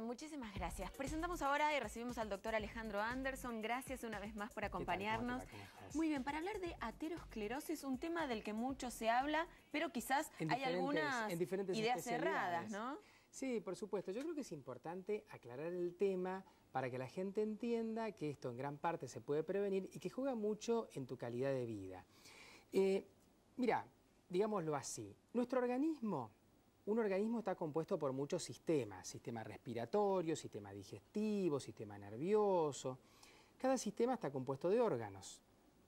muchísimas gracias. Presentamos ahora y recibimos al doctor Alejandro Anderson. Gracias una vez más por acompañarnos. Muy bien, para hablar de aterosclerosis, un tema del que mucho se habla, pero quizás hay algunas ideas cerradas, ¿no? Sí, por supuesto. Yo creo que es importante aclarar el tema para que la gente entienda que esto en gran parte se puede prevenir y que juega mucho en tu calidad de vida. Eh, mira, digámoslo así, nuestro organismo un organismo está compuesto por muchos sistemas, sistema respiratorio, sistema digestivo, sistema nervioso. Cada sistema está compuesto de órganos,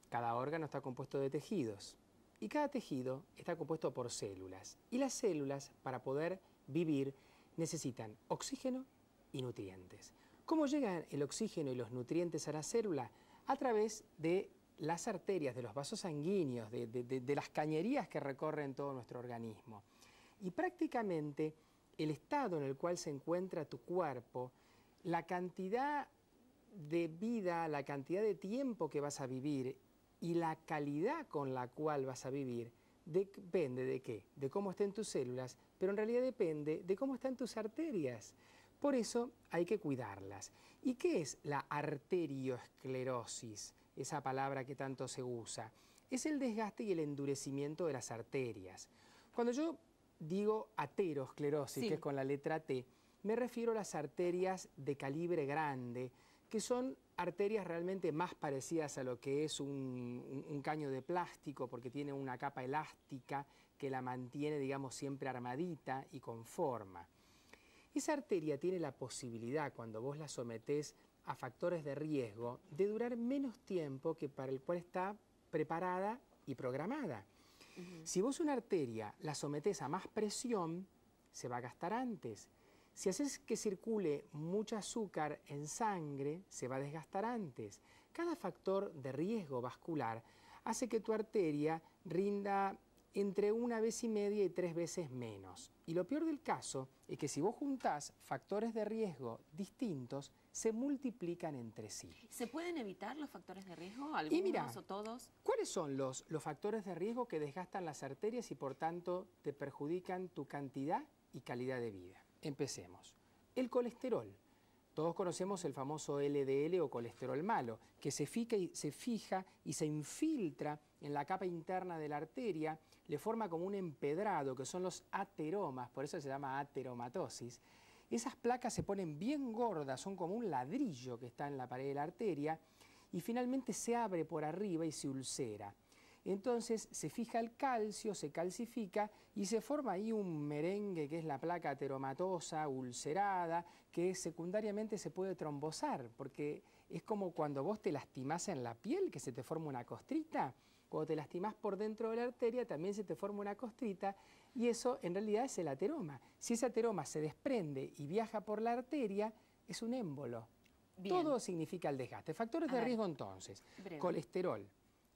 cada órgano está compuesto de tejidos y cada tejido está compuesto por células. Y las células, para poder vivir, necesitan oxígeno y nutrientes. ¿Cómo llegan el oxígeno y los nutrientes a la célula? A través de las arterias, de los vasos sanguíneos, de, las cañerías que recorren todo nuestro organismo y prácticamente el estado en el cual se encuentra tu cuerpo, la cantidad de vida, la cantidad de tiempo que vas a vivir y la calidad con la cual vas a vivir, depende de qué, de cómo estén tus células, pero en realidad depende de cómo están tus arterias. Por eso hay que cuidarlas. ¿Y qué es la arteriosclerosis? Esa palabra que tanto se usa. Es el desgaste y el endurecimiento de las arterias. Cuando yo digo aterosclerosis, que es con la letra T, me refiero a las arterias de calibre grande, que son arterias realmente más parecidas a lo que es un, un, caño de plástico, porque tiene una capa elástica que la mantiene, digamos, siempre armadita y con forma. Esa arteria tiene la posibilidad, cuando vos la sometés a factores de riesgo, de durar menos tiempo que para el cual está preparada y programada. Si vos una arteria la sometés a más presión, se va a gastar antes. Si haces que circule mucho azúcar en sangre, se va a desgastar antes. Cada factor de riesgo vascular hace que tu arteria rinda entre una vez y media y tres veces menos. Y lo peor del caso es que si vos juntás factores de riesgo distintos, se multiplican entre sí. ¿Se pueden evitar los factores de riesgo? ¿Algunos o todos? ¿Cuáles son los, los factores de riesgo que desgastan las arterias y por tanto te perjudican tu cantidad y calidad de vida? Empecemos. El colesterol. Todos conocemos el famoso LDL o colesterol malo, que se fija, y, se fija y se infiltra en la capa interna de la arteria, le forma como un empedrado, que son los ateromas, por eso se llama ateromatosis, esas placas se ponen bien gordas, son como un ladrillo que está en la pared de la arteria y finalmente se abre por arriba y se ulcera. Entonces se fija el calcio, se calcifica y se forma ahí un merengue que es la placa ateromatosa, ulcerada, que secundariamente se puede trombosar, porque es como cuando vos te lastimás en la piel, que se te forma una costrita o te lastimas por dentro de la arteria también se te forma una costrita y eso en realidad es el ateroma. Si ese ateroma se desprende y viaja por la arteria, es un émbolo. Todo significa el desgaste. Factores de riesgo entonces, colesterol,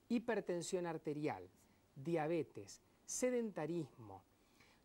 hipertensión arterial, diabetes, sedentarismo,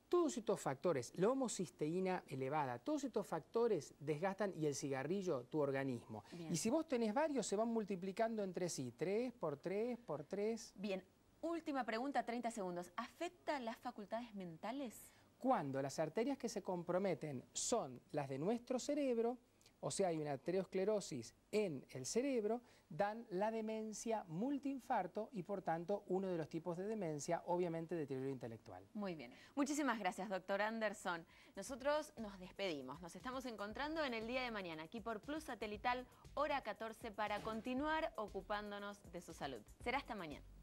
todos estos factores, la homocisteína elevada, todos estos factores desgastan y el cigarrillo tu organismo. Y si vos tenés varios, se van multiplicando entre sí, tres por tres por tres. Bien, última pregunta, 30 segundos. ¿Afecta las facultades mentales? Cuando las arterias que se comprometen son las de nuestro cerebro, o sea, hay una arteriosclerosis en el cerebro, dan la demencia multiinfarto y por tanto uno de los tipos de demencia, obviamente deterioro intelectual. Muy bien. Muchísimas gracias, doctor Anderson. Nosotros nos despedimos. Nos estamos encontrando en el día de mañana, aquí por Plus Satelital, hora 14, para continuar ocupándonos de su salud. Será hasta mañana.